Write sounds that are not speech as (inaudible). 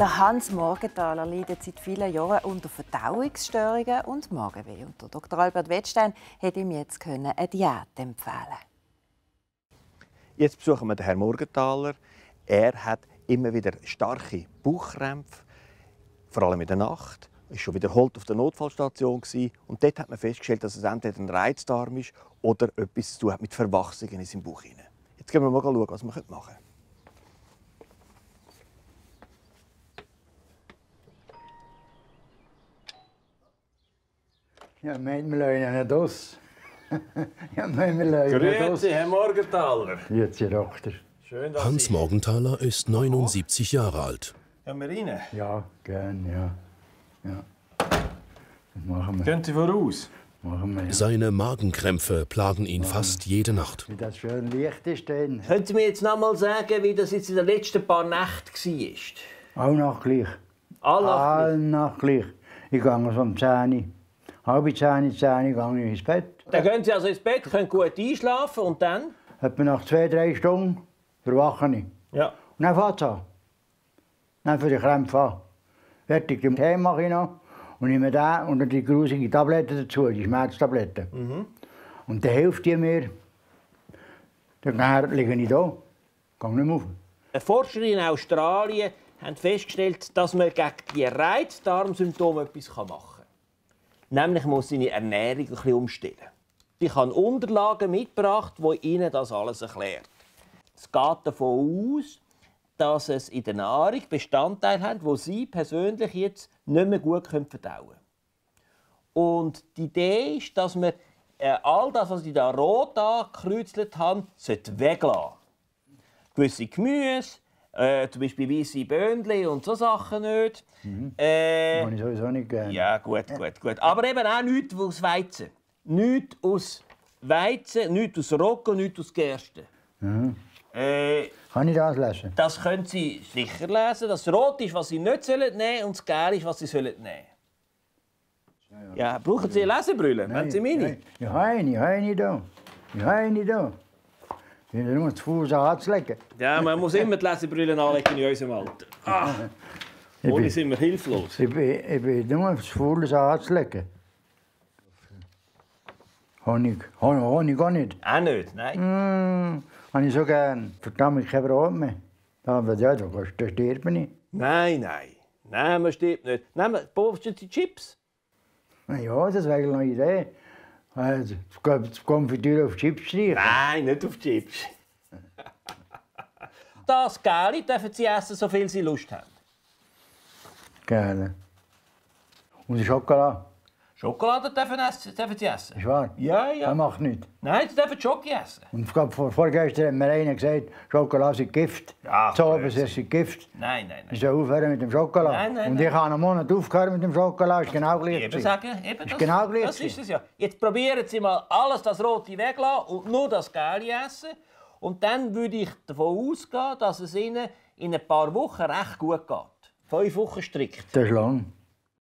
Der Hans Morgenthaler leidet seit vielen Jahren unter Verdauungsstörungen und Magenweh. Und Dr. Albert Wettstein hat ihm jetzt eine Diät empfehlen. Jetzt besuchen wir den Herrn Morgenthaler. Er hat immer wieder starke Bauchkrämpfe, vor allem in der Nacht. Er war schon wiederholt auf der Notfallstation und dort hat man festgestellt, dass es entweder ein Reizdarm ist oder etwas zu tun hat mit Verwachsungen in seinem Bauch. Jetzt gehen wir mal schauen, was wir machen können. Ja, mein Leute, nicht das. ja, mein Leute, nicht das. Grüezi, Herr Morgenthaler. Jetzt, Grüezi, Tochter. Schön, dass Hans Sie... Morgenthaler ist 79 Jahre alt. Können wir rein? Ja, gern, ja. ja. Das machen wir. Gehen Sie voraus? Machen wir, ja. Seine Magenkrämpfe plagen ihn machen fast jede Nacht. Wie das schön Licht ist denn. Können Sie mir jetzt noch mal sagen, wie das jetzt in den letzten paar Nächten war? Auch noch gleich. All, All noch gleich. Ich gehe um 10 Uhr halb zehn, zehn gehe ich ins Bett. Dann gehen Sie also ins Bett, können gut einschlafen und dann? Etwa nach zwei, drei Stunden erwache ich. Ja. Und dann fährt es an. Dann für die Krämpfe an. Fertig, den Tee mache ich noch und nehme den und die grusige Tablette dazu, die Schmerztablette. Mhm. Und dann hilft die mir. Dann liege ich da, gehe nicht mehr auf. Forscher in Australien haben festgestellt, dass man gegen die Reizdarmsymptome etwas machen kann. Nämlich muss seine Ernährung ein umstellen. Ich habe Unterlagen mitgebracht, die Ihnen das alles erklärt. Es geht davon aus, dass es in der Nahrung Bestandteile hat, wo Sie persönlich jetzt nicht mehr gut verdauen können. Und die Idee ist, dass wir äh, all das, was Sie da rot angekreuzelt haben, weglassen sollte. Gewisse Gemüse, äh, zum Beispiel weiße Böhnchen und so Sachen nicht. Mhm. Äh, Kann ich sowieso nicht gerne. Ja, gut, gut, gut. Aber eben auch nichts aus Weizen. Nichts aus Weizen, nichts aus Roggen, nichts aus Gerste. Mhm. Äh, Kann ich das lesen? Das können Sie sicher lesen. Das Rot ist, was Sie nicht nehmen sollen und das Gel ist, was Sie nehmen sollen. ja. brauchen Sie Lesebrille? Nein, Haben Sie meine? Nein. Ich habe eine, ich habe eine da. Ich habe eine da. Die jongen, het voer zou hard slekken. Ja, maar moest in met laatste brillen en al, ik in je hem al. Ah. ah, hoor is in mijn heel vloot. Ik weet het, het voer zou hard slekken. Honig, honig ook niet. Ah, niet, nee. Mmm, en is ook een verdamme, ik heb er ook mee. Dan dat ja, dat steert me niet. Nee, nee. Nee, maar steert niet. Nee, maar bovenste die chips. Nou ja, dat is eigenlijk nog een idee. Also, jetzt Ah, confituur auf chips niet? Nein, nicht auf Chips. (laughs) das Geld dürfen sie essen, so viel sie Lust haben. Gerne. Und die Schokolade? Schokolade dürfen, essen, dürfen sie essen. Ist wahr? Ja, ja. Das macht nichts. Nein, sie dürfen Schoki essen. Und vor, vorgestern hat mir einer gesagt, Schokolade ist Gift. Ja, Zauber so, ist Gift. Nein, nein, nein. Ich soll aufhören mit dem Schokolade. Nein, nein, Und nein. ich habe einen Monat aufgehört mit dem Schokolade. Ist genau gleich. Eben sagen, eben ist das, genau gleich das ist es ja. Jetzt probieren Sie mal alles das Rote weglassen und nur das Gelbe essen. Und dann würde ich davon ausgehen, dass es Ihnen in ein paar Wochen recht gut geht. Fünf Wochen strikt. Das ist lang.